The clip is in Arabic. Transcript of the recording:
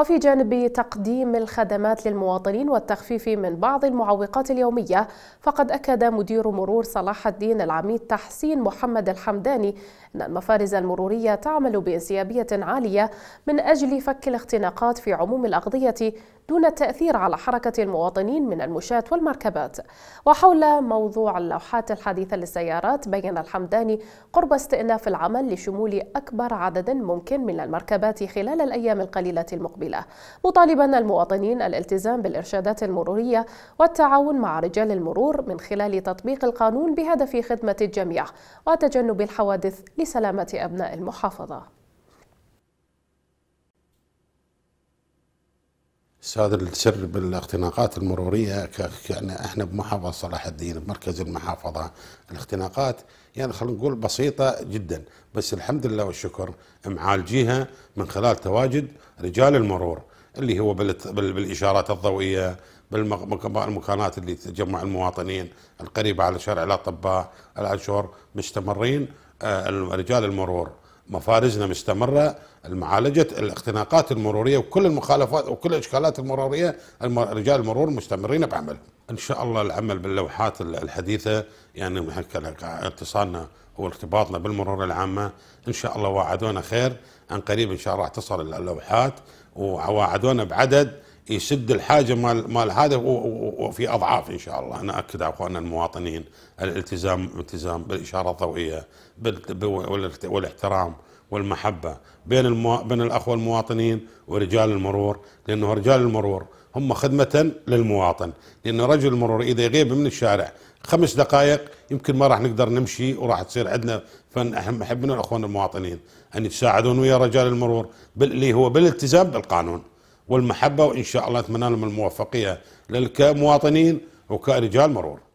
وفي جانب تقديم الخدمات للمواطنين والتخفيف من بعض المعوقات اليومية فقد أكد مدير مرور صلاح الدين العميد تحسين محمد الحمداني أن المفارز المرورية تعمل بانسيابية عالية من أجل فك الاختناقات في عموم الأغذية دون التأثير على حركة المواطنين من المشاة والمركبات وحول موضوع اللوحات الحديثة للسيارات بين الحمداني قرب استئناف العمل لشمول أكبر عدد ممكن من المركبات خلال الأيام القليلة المقبلة الطويلة مطالبا المواطنين الالتزام بالإرشادات المرورية والتعاون مع رجال المرور من خلال تطبيق القانون بهدف خدمة الجميع وتجنب الحوادث لسلامة أبناء المحافظة استاذ السر بالاختناقات المروريه يعني احنا بمحافظه صلاح الدين بمركز المحافظه الاختناقات يعني خلينا نقول بسيطه جدا بس الحمد لله والشكر معالجيها من خلال تواجد رجال المرور اللي هو بالاشارات الضوئيه بالمكانات اللي تجمع المواطنين القريبه على شارع الاطباء الاشهر مستمرين آه، رجال المرور مفارزنا مستمرة المعالجة الاختناقات المرورية وكل المخالفات وكل الإشكالات المرورية رجال المرور مستمرين بعملهم إن شاء الله العمل باللوحات الحديثة يعني اتصالنا وارتباطنا بالمرور العامة إن شاء الله وعدونا خير عن قريب إن شاء الله راح تصل اللوحات ووعدونا بعدد يسد الحاجه مال مال هذا وفي اضعاف ان شاء الله انا اكد على اخواننا المواطنين الالتزام الالتزام بالاشاره الضوئيه والاحترام والمحبه بين المو... بين الاخوه المواطنين ورجال المرور لانه رجال المرور هم خدمه للمواطن لان رجل المرور اذا يغيب من الشارع خمس دقائق يمكن ما راح نقدر نمشي وراح تصير عندنا فن احب من الاخوان المواطنين ان يتساعدون ويا رجال المرور اللي هو بالالتزام بالقانون والمحبة وإن شاء الله أتمنى لهم الموفقية لكمواطنين وكرجال مرور